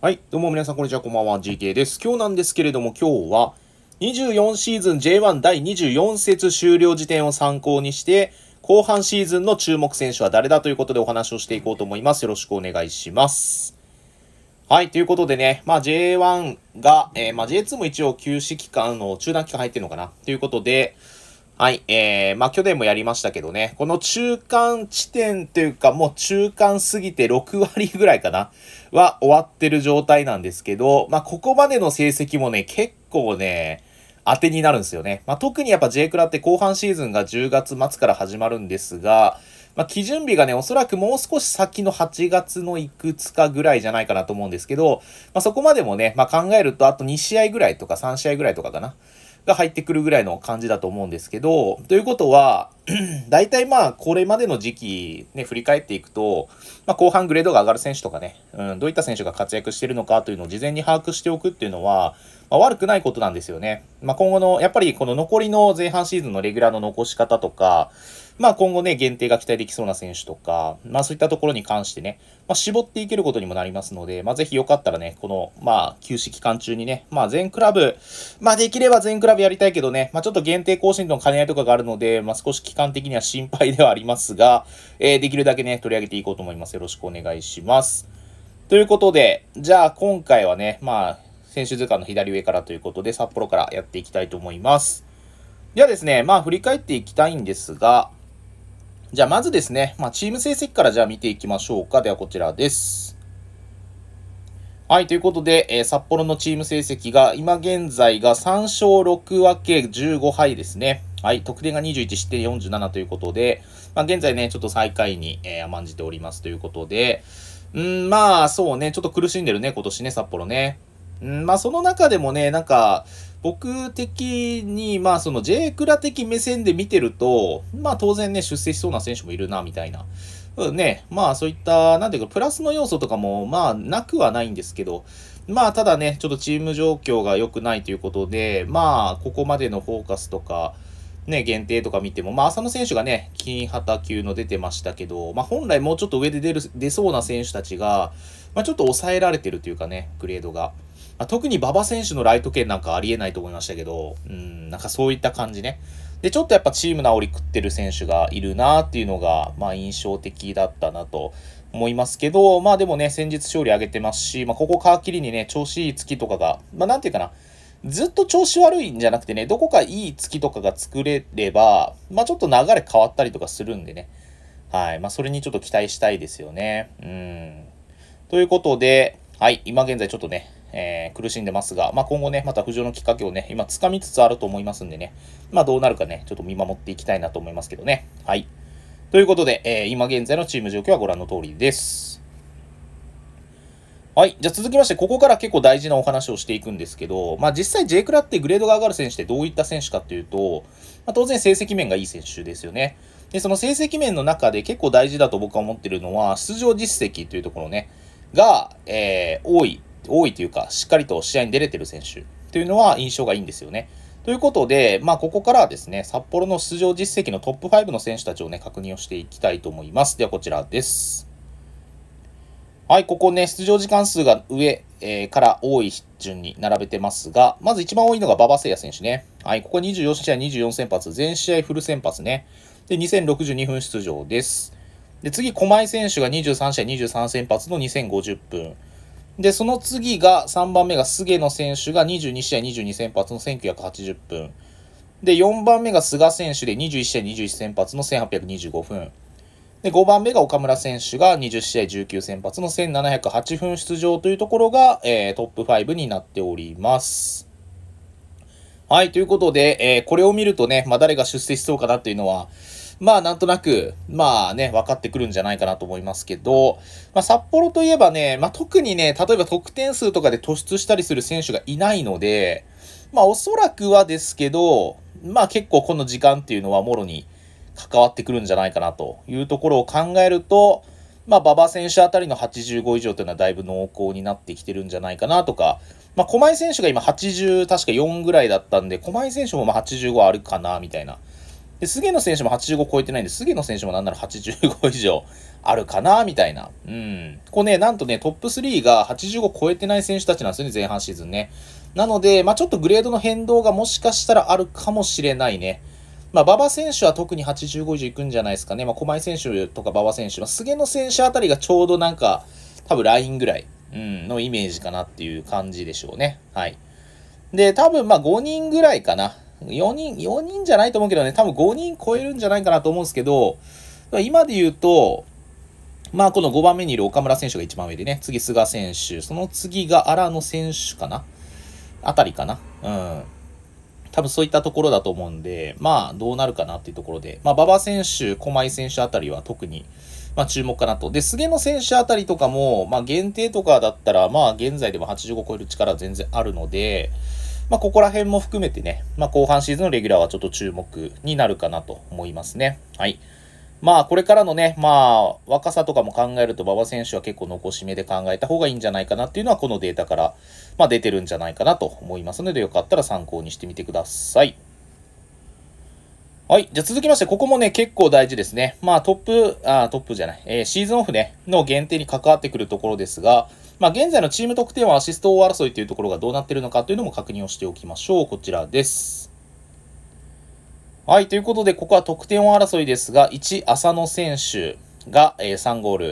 はい。どうも皆さん、こんにちは。こんばんは。GK です。今日なんですけれども、今日は、24シーズン J1 第24節終了時点を参考にして、後半シーズンの注目選手は誰だということでお話をしていこうと思います。よろしくお願いします。はい。ということでね、まあ J1 が、えー、まあ J2 も一応休止期間の中断期間入ってるのかなということで、はい。えー、まあ、去年もやりましたけどね、この中間地点というか、もう中間過ぎて6割ぐらいかな、は終わってる状態なんですけど、まあ、ここまでの成績もね、結構ね、当てになるんですよね。まあ、特にやっぱ J クラって後半シーズンが10月末から始まるんですが、まあ、基準日がね、おそらくもう少し先の8月のいくつかぐらいじゃないかなと思うんですけど、まあ、そこまでもね、まあ、考えるとあと2試合ぐらいとか3試合ぐらいとかかな。が入ってくるぐらいの感じだと思うんですけど、ということは、大体まあ、これまでの時期、ね、振り返っていくと、まあ、後半グレードが上がる選手とかね、うん、どういった選手が活躍してるのかというのを事前に把握しておくっていうのは、まあ、悪くないことなんですよね。まあ、今後の、やっぱりこの残りの前半シーズンのレギュラーの残し方とか、まあ今後ね、限定が期待できそうな選手とか、まあそういったところに関してね、まあ絞っていけることにもなりますので、まあぜひよかったらね、この、まあ休止期間中にね、まあ全クラブ、まあできれば全クラブやりたいけどね、まあちょっと限定更新との兼ね合いとかがあるので、まあ少し期間的には心配ではありますが、えー、できるだけね、取り上げていこうと思います。よろしくお願いします。ということで、じゃあ今回はね、まあ、選手図鑑の左上からということで、札幌からやっていきたいと思います。ではですね、まあ振り返っていきたいんですが、じゃあまずですね、まあ、チーム成績からじゃあ見ていきましょうか。ではこちらです。はい、ということで、えー、札幌のチーム成績が今現在が3勝6分け15敗ですね。はい、得点が21失点47ということで、まあ、現在ね、ちょっと最下位に、えー、甘んじておりますということで、うん、まあ、そうね、ちょっと苦しんでるね、今年ね、札幌ね。うん、まあその中でもね、なんか、僕的に、まあその J クラ的目線で見てると、まあ当然ね、出世しそうな選手もいるな、みたいな。うん、ね、まあそういった、なんていうか、プラスの要素とかも、まあなくはないんですけど、まあただね、ちょっとチーム状況が良くないということで、まあここまでのフォーカスとか、ね、限定とか見ても、まあ、浅野選手がね、金旗級の出てましたけど、まあ、本来もうちょっと上で出る、出そうな選手たちが、まあ、ちょっと抑えられてるというかね、グレードが。あ、特に馬場選手のライト券なんかありえないと思いましたけど、うん、なんかそういった感じね。で、ちょっとやっぱチーム直り食ってる選手がいるなっていうのが、まあ印象的だったなと思いますけど、まあでもね、先日勝利上げてますし、まあここ皮切りにね、調子いい月とかが、まあなんていうかな、ずっと調子悪いんじゃなくてね、どこかいい月とかが作れれば、まあちょっと流れ変わったりとかするんでね、はい、まあそれにちょっと期待したいですよね。うん。ということで、はい、今現在ちょっとね、えー、苦しんでますが、まあ、今後ね、また浮上のきっかけをね、今掴みつつあると思いますんでね、まあ、どうなるかね、ちょっと見守っていきたいなと思いますけどね。はい。ということで、えー、今現在のチーム状況はご覧の通りです。はい。じゃあ続きまして、ここから結構大事なお話をしていくんですけど、まあ実際 J クラってグレードが上がる選手ってどういった選手かっていうと、まあ、当然成績面がいい選手ですよね。で、その成績面の中で結構大事だと僕は思ってるのは、出場実績というところね、が、えー、多い多いというか、しっかりと試合に出れてる選手というのは印象がいいんですよね。ということで、まあ、ここからはですね、札幌の出場実績のトップ5の選手たちをね、確認をしていきたいと思います。では、こちらです。はい、ここね、出場時間数が上、えー、から多い順に並べてますが、まず一番多いのが馬場誠也選手ね。はい、ここ24試合24先発、全試合フル先発ね。で、2062分出場です。で、次、駒井選手が23試合23先発の2050分。で、その次が、3番目が菅野選手が22試合22先発の1980分。で、4番目が菅選手で21試合21先発の1825分。で、5番目が岡村選手が20試合19先発の1708分出場というところが、えー、トップ5になっております。はい、ということで、えー、これを見るとね、まあ、誰が出世しそうかなっていうのは、まあなんとなく、まあね、分かってくるんじゃないかなと思いますけど、まあ札幌といえばね、まあ特にね、例えば得点数とかで突出したりする選手がいないので、まあおそらくはですけど、まあ結構この時間っていうのはもろに関わってくるんじゃないかなというところを考えると、まあ馬場選手あたりの85以上というのはだいぶ濃厚になってきてるんじゃないかなとか、まあ、駒井選手が今80、確か4ぐらいだったんで、駒井選手もまあ85あるかな、みたいなで、菅野選手も85超えてないんで、菅野選手もなんなら85以上あるかな、みたいな。うん。こうね、なんとね、トップ3が85超えてない選手たちなんですよね、前半シーズンね。なので、まあ、ちょっとグレードの変動がもしかしたらあるかもしれないね。まあ、馬場選手は特に85以上いくんじゃないですかね。まあ、小前選手とか馬場選手、菅野選手あたりがちょうどなんか、多分ラインぐらい、うん、のイメージかなっていう感じでしょうね。はい。で、多分まあ5人ぐらいかな。4人、4人じゃないと思うけどね、多分5人超えるんじゃないかなと思うんですけど、今で言うと、まあこの5番目にいる岡村選手が一番上でね、次菅選手、その次が荒野選手かなあたりかなうん。多分そういったところだと思うんで、まあどうなるかなっていうところで、まあ馬場選手、駒井選手あたりは特に、まあ注目かなと。で、菅野選手あたりとかも、まあ限定とかだったら、まあ現在でも85超える力全然あるので、まあ、ここら辺も含めてね、まあ、後半シーズンのレギュラーはちょっと注目になるかなと思いますね。はい。まあ、これからのね、まあ、若さとかも考えると、馬場選手は結構残し目で考えた方がいいんじゃないかなっていうのは、このデータから、まあ、出てるんじゃないかなと思いますので、よかったら参考にしてみてください。はい。じゃ続きまして、ここもね、結構大事ですね。まあ、トップ、あトップじゃない、えー、シーズンオフね、の限定に関わってくるところですが、まあ、現在のチーム得点はアシスト王争いというところがどうなっているのかというのも確認をしておきましょう。こちらです。はい、ということで、ここは得点王争いですが、1、浅野選手が、えー、3ゴール。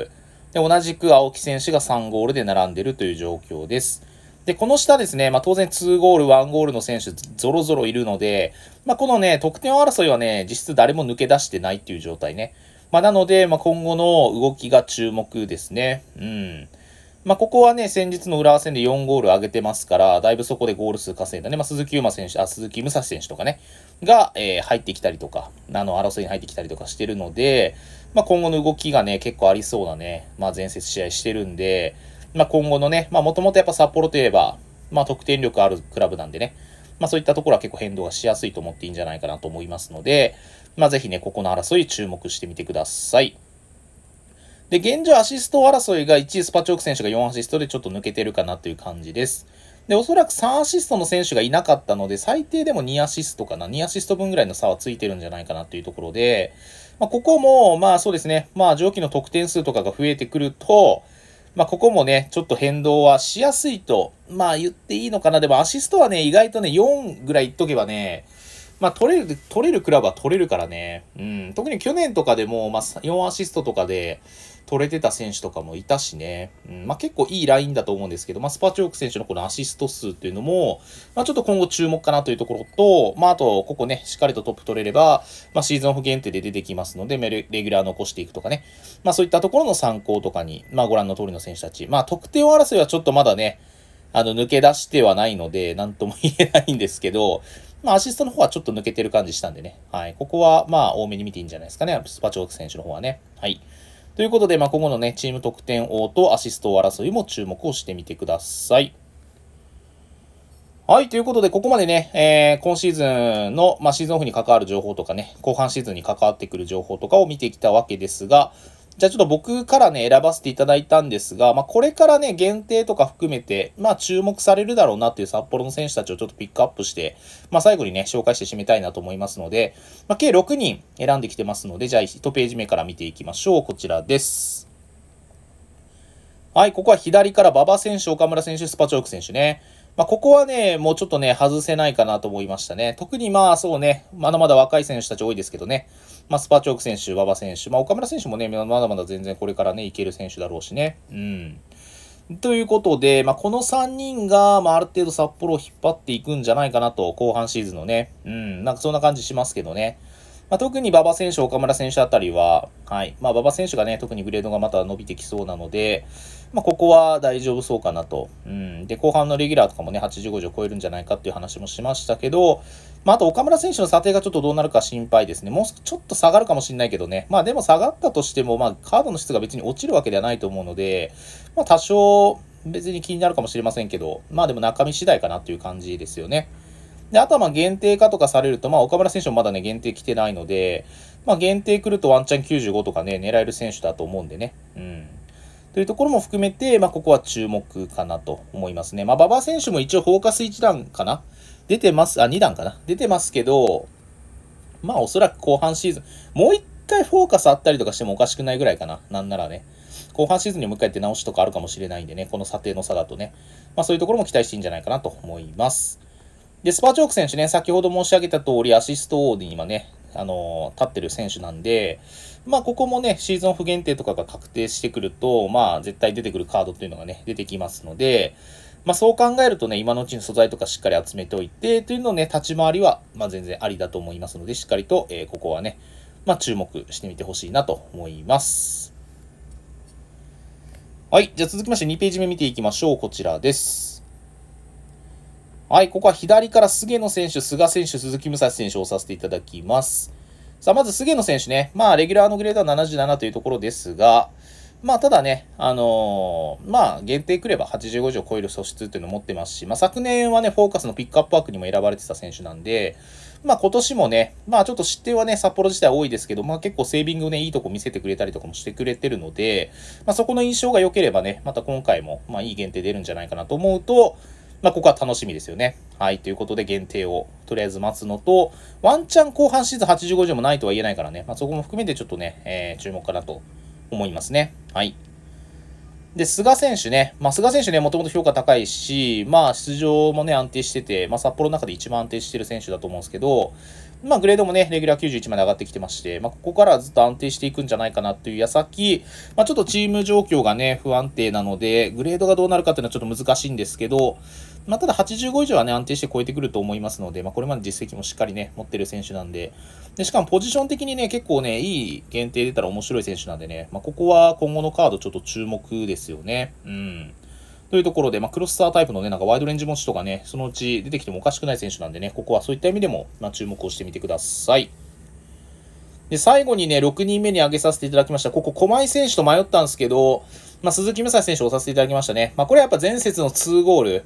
で、同じく青木選手が3ゴールで並んでいるという状況です。で、この下ですね、まあ、当然2ゴール、1ゴールの選手、ぞろぞろいるので、まあ、このね、得点王争いはね、実質誰も抜け出してないっていう状態ね。まあ、なので、まあ、今後の動きが注目ですね。うん。まあ、ここはね、先日の浦和戦で4ゴール上げてますから、だいぶそこでゴール数稼いだね。まあ、鈴木優馬選手、あ、鈴木武蔵選手とかね、が、えー、入ってきたりとか、あの、争いに入ってきたりとかしてるので、まあ、今後の動きがね、結構ありそうなね、まあ、前節試合してるんで、まあ、今後のね、まあ、もともとやっぱ札幌といえば、まあ、得点力あるクラブなんでね、まあ、そういったところは結構変動がしやすいと思っていいんじゃないかなと思いますので、まあ、ぜひね、ここの争い注目してみてください。で、現状アシスト争いが1位スパチョーク選手が4アシストでちょっと抜けてるかなという感じです。で、おそらく3アシストの選手がいなかったので、最低でも2アシストかな、2アシスト分ぐらいの差はついてるんじゃないかなというところで、まあ、ここも、まあそうですね、まあ上記の得点数とかが増えてくると、まあここもね、ちょっと変動はしやすいと、まあ言っていいのかな。でもアシストはね、意外とね、4ぐらいいっとけばね、まあ取れる、取れるクラブは取れるからね。うん。特に去年とかでも、まあ4アシストとかで、取れてた選手とかもいたしね、うんまあ、結構いいラインだと思うんですけど、まあ、スパチョーク選手のこのアシスト数っていうのも、まあ、ちょっと今後注目かなというところと、まあ、あと、ここね、しっかりとトップ取れれば、まあ、シーズンオフ限定で出てきますので、レギュラー残していくとかね、まあ、そういったところの参考とかに、まあ、ご覧の通りの選手たち、まあ、得点を争いはちょっとまだね、あの、抜け出してはないので、なんとも言えないんですけど、まあ、アシストの方はちょっと抜けてる感じしたんでね。はい。ここは、まあ、多めに見ていいんじゃないですかね。スパチョーク選手の方はね。はい。ということで、まあ、今後のね、チーム得点王とアシスト王争いも注目をしてみてください。はい。ということで、ここまでね、えー、今シーズンの、まあ、シーズンオフに関わる情報とかね、後半シーズンに関わってくる情報とかを見てきたわけですが、じゃあちょっと僕からね、選ばせていただいたんですが、まあ、これからね、限定とか含めて、まあ、注目されるだろうなっていう札幌の選手たちをちょっとピックアップして、まあ、最後にね、紹介して締めたいなと思いますので、まあ、計6人選んできてますので、じゃあ1ページ目から見ていきましょう。こちらです。はい、ここは左から馬場選手、岡村選手、スパチョーク選手ね。まあ、ここはね、もうちょっとね、外せないかなと思いましたね。特にまあそうね、まだまだ若い選手たち多いですけどね。まあ、スパチョーク選手、馬場選手、まあ、岡村選手もね、まだまだ全然これからね、いける選手だろうしね。うん。ということで、まあ、この3人が、まあ、ある程度札幌を引っ張っていくんじゃないかなと、後半シーズンのね。うん、なんかそんな感じしますけどね。まあ、特に馬場選手、岡村選手あたりは、はい。まあ、馬場選手がね、特にグレードがまた伸びてきそうなので、まあ、ここは大丈夫そうかなと。うん。で、後半のレギュラーとかもね、85条超えるんじゃないかっていう話もしましたけど、まあ、あと岡村選手の査定がちょっとどうなるか心配ですね。もうちょっと下がるかもしれないけどね。まあ、でも下がったとしても、まあ、カードの質が別に落ちるわけではないと思うので、まあ、多少、別に気になるかもしれませんけど、まあでも中身次第かなという感じですよね。で、あとはまあ限定化とかされると、まあ岡村選手もまだね、限定来てないので、まあ限定来るとワンチャン95とかね、狙える選手だと思うんでね。うん。というところも含めて、まあここは注目かなと思いますね。まあ馬場選手も一応フォーカス1段かな出てます、あ、2段かな出てますけど、まあおそらく後半シーズン、もう1回フォーカスあったりとかしてもおかしくないぐらいかな。なんならね。後半シーズンにもう一回出直しとかあるかもしれないんでね、この査定の差だとね。まあそういうところも期待していいんじゃないかなと思います。で、スパーチョーク選手ね、先ほど申し上げた通り、アシスト王に今ね、あの立ってる選手なんで、まあ、ここもね、シーズンオフ限定とかが確定してくると、まあ、絶対出てくるカードというのがね、出てきますので、まあ、そう考えるとね、今のうちに素材とかしっかり集めておいて、というのをね、立ち回りは、まあ、全然ありだと思いますので、しっかりと、えー、ここはね、まあ、注目してみてほしいなと思います。はい。じゃあ続きまして2ページ目見ていきましょう。こちらです。はい、ここは左から菅野選手、菅選手、鈴木武蔵選手をさせていただきます。さあ、まず菅野選手ね、まあ、レギュラーのグレードは77というところですが、まあ、ただね、あのー、まあ、限定くれば85以上超える素質っていうのを持ってますし、まあ、昨年はね、フォーカスのピックアップワークにも選ばれてた選手なんで、まあ、今年もね、まあ、ちょっと失点はね、札幌自体多いですけど、まあ、結構セービングをね、いいとこ見せてくれたりとかもしてくれてるので、まあ、そこの印象が良ければね、また今回も、まあ、いい限定出るんじゃないかなと思うと、まあ、ここは楽しみですよね。はい。ということで、限定をとりあえず待つのと、ワンチャン後半シーズン85時もないとは言えないからね、まあ、そこも含めてちょっとね、えー、注目かなと思いますね。はい。で、菅選手ね、まあ、菅選手ね、もともと評価高いし、まあ、出場もね、安定してて、まあ、札幌の中で一番安定してる選手だと思うんですけど、まあ、グレードもね、レギュラー91まで上がってきてまして、まあ、ここからずっと安定していくんじゃないかなという矢先、まあ、ちょっとチーム状況がね、不安定なので、グレードがどうなるかっていうのはちょっと難しいんですけど、まあ、ただ85以上はね、安定して超えてくると思いますので、まあ、これまで実績もしっかりね、持ってる選手なんで、で、しかもポジション的にね、結構ね、いい限定出たら面白い選手なんでね、まあ、ここは今後のカードちょっと注目ですよね。うん。というところで、まあ、クロスタータイプのね、なんかワイドレンジ持ちとかね、そのうち出てきてもおかしくない選手なんでね、ここはそういった意味でも、まあ、注目をしてみてください。で、最後にね、6人目に挙げさせていただきました。ここ、駒井選手と迷ったんですけど、まあ、鈴木武蔵選手をさせていただきましたね。まあ、これはやっぱ前節の2ゴール。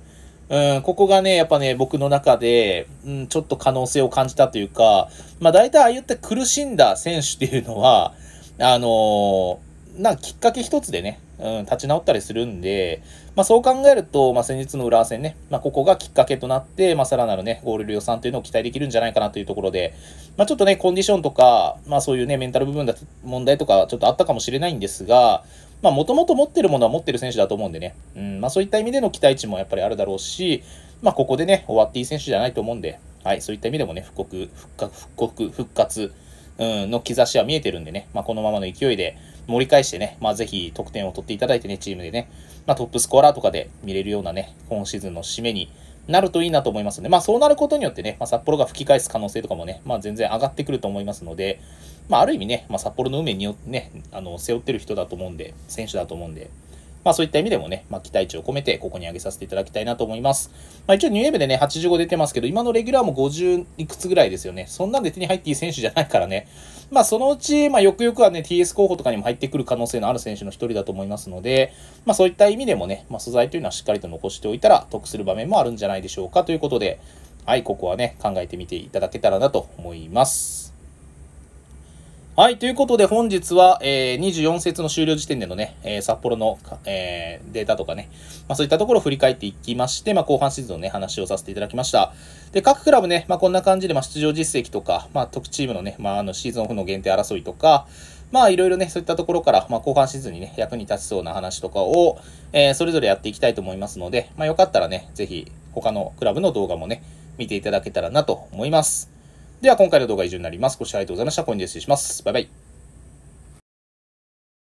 うん、ここがね、やっぱね、僕の中で、うん、ちょっと可能性を感じたというか、まあ大体ああいった苦しんだ選手っていうのは、あのー、なきっかけ一つでね、うん、立ち直ったりするんで、まあ、そう考えると、まあ、先日の浦和戦ね、まあ、ここがきっかけとなって、まあ、さらなるね、ゴール量産というのを期待できるんじゃないかなというところで、まあ、ちょっとね、コンディションとか、まあ、そういうね、メンタル部分だ、問題とか、ちょっとあったかもしれないんですが、まあ、もともと持ってるものは持ってる選手だと思うんでね、うん、まあ、そういった意味での期待値もやっぱりあるだろうし、まあ、ここでね、終わっていい選手じゃないと思うんで、はい、そういった意味でもね、復刻、復活、復刻、復活、うん、の兆しは見えてるんでね、まあ、このままの勢いで盛り返してね、まあ、ぜひ得点を取っていただいてね、チームでね、まあ、トップスコアラーとかで見れるようなね、今シーズンの締めになるといいなと思いますので、まあ、そうなることによってね、まあ、札幌が吹き返す可能性とかもね、まあ、全然上がってくると思いますので、まあ、ある意味ね、まあ、札幌の運命によってね、あの、背負ってる人だと思うんで、選手だと思うんで、まあそういった意味でもね、まあ期待値を込めてここに上げさせていただきたいなと思います。まあ一応ニューエーブでね、85出てますけど、今のレギュラーも50いくつぐらいですよね。そんなんで手に入っていい選手じゃないからね。まあそのうち、まあよくよくはね、TS 候補とかにも入ってくる可能性のある選手の一人だと思いますので、まあそういった意味でもね、まあ素材というのはしっかりと残しておいたら得する場面もあるんじゃないでしょうかということで、はい、ここはね、考えてみていただけたらなと思います。はい。ということで、本日は、えー、24節の終了時点でのね、えー、札幌の、えー、データとかね、まあそういったところを振り返っていきまして、まあ後半シーズンのね、話をさせていただきました。で、各クラブね、まあこんな感じで、まあ出場実績とか、まあ特チームのね、まああのシーズンオフの限定争いとか、まあいろいろね、そういったところから、まあ後半シーズンにね、役に立ちそうな話とかを、えー、それぞれやっていきたいと思いますので、まあよかったらね、ぜひ他のクラブの動画もね、見ていただけたらなと思います。では今回の動画は以上になります。ご視聴ありがとうございました。今夜で失礼します。バイバイ。